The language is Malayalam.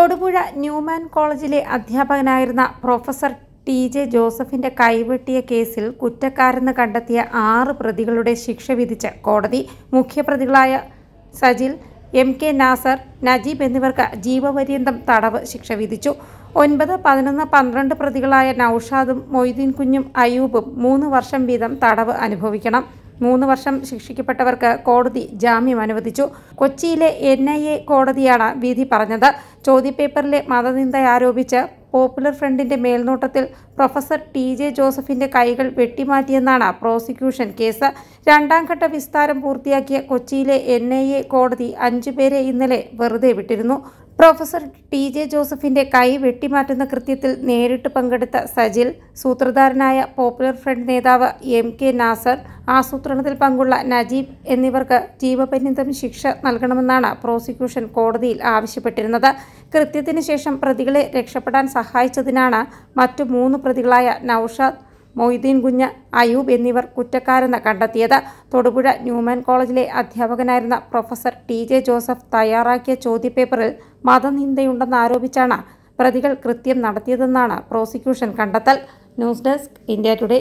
തൊടുപുഴ ന്യൂമാൻ കോളേജിലെ അധ്യാപകനായിരുന്ന പ്രൊഫസർ ടി ജെ ജോസഫിന്റെ കൈവെട്ടിയ കേസിൽ കുറ്റക്കാരെന്ന് കണ്ടെത്തിയ ആറ് പ്രതികളുടെ ശിക്ഷ വിധിച്ച കോടതി മുഖ്യപ്രതികളായ സജിൽ എം കെ നാസർ നജീബ് എന്നിവർക്ക് ജീവപര്യന്തം തടവ് ശിക്ഷ വിധിച്ചു ഒൻപത് പതിനൊന്ന് പന്ത്രണ്ട് പ്രതികളായ നൌഷാദും മൊയ്തീൻ കുഞ്ഞും അയൂബും മൂന്ന് വർഷം വീതം തടവ് അനുഭവിക്കണം മൂന്ന് വർഷം ശിക്ഷിക്കപ്പെട്ടവർക്ക് കോടതി ജാമ്യം അനുവദിച്ചു കൊച്ചിയിലെ എൻ ഐ എ കോടതിയാണ് വിധി പറഞ്ഞത് ചോദ്യപേപ്പറിലെ മതനിന്ദ ആരോപിച്ച് പോപ്പുലർ ഫ്രണ്ടിന്റെ മേൽനോട്ടത്തിൽ പ്രൊഫസർ ടി ജെ ജോസഫിന്റെ കൈകൾ വെട്ടിമാറ്റിയെന്നാണ് പ്രോസിക്യൂഷൻ കേസ് രണ്ടാംഘട്ട വിസ്താരം പൂർത്തിയാക്കിയ കൊച്ചിയിലെ എൻ ഐ എ കോടതി അഞ്ചുപേരെ ഇന്നലെ വെറുതെ വിട്ടിരുന്നു പ്രൊഫസർ ടി ജെ ജോസഫിന്റെ കൈ വെട്ടിമാറ്റുന്ന കൃത്യത്തിൽ നേരിട്ട് പങ്കെടുത്ത സജിൽ സൂത്രധാരനായ പോപ്പുലർ ഫ്രണ്ട് നേതാവ് എം കെ നാസർ ആസൂത്രണത്തിൽ പങ്കുള്ള നജീബ് എന്നിവർക്ക് ജീവപര്യന്തം ശിക്ഷ നൽകണമെന്നാണ് പ്രോസിക്യൂഷൻ കോടതിയിൽ ആവശ്യപ്പെട്ടിരുന്നത് കൃത്യത്തിന് ശേഷം പ്രതികളെ രക്ഷപ്പെടാൻ സഹായിച്ചതിനാണ് മറ്റു മൂന്ന് പ്രതികളായ നൌഷാദ് മൊയ്തീൻ കുഞ്ഞ് അയൂബ് എന്നിവർ കുറ്റക്കാരെന്ന് കണ്ടെത്തിയത് തൊടുപുഴ ന്യൂമാൻ കോളേജിലെ അധ്യാപകനായിരുന്ന പ്രൊഫസർ ടി ജെ ജോസഫ് തയ്യാറാക്കിയ ചോദ്യപേപ്പറിൽ മതനിന്ദയുണ്ടെന്ന് ആരോപിച്ചാണ് പ്രതികൾ കൃത്യം നടത്തിയതെന്നാണ് പ്രോസിക്യൂഷൻ കണ്ടെത്തൽ ന്യൂസ് ഡെസ്ക് ഇന്ത്യ ടുഡേ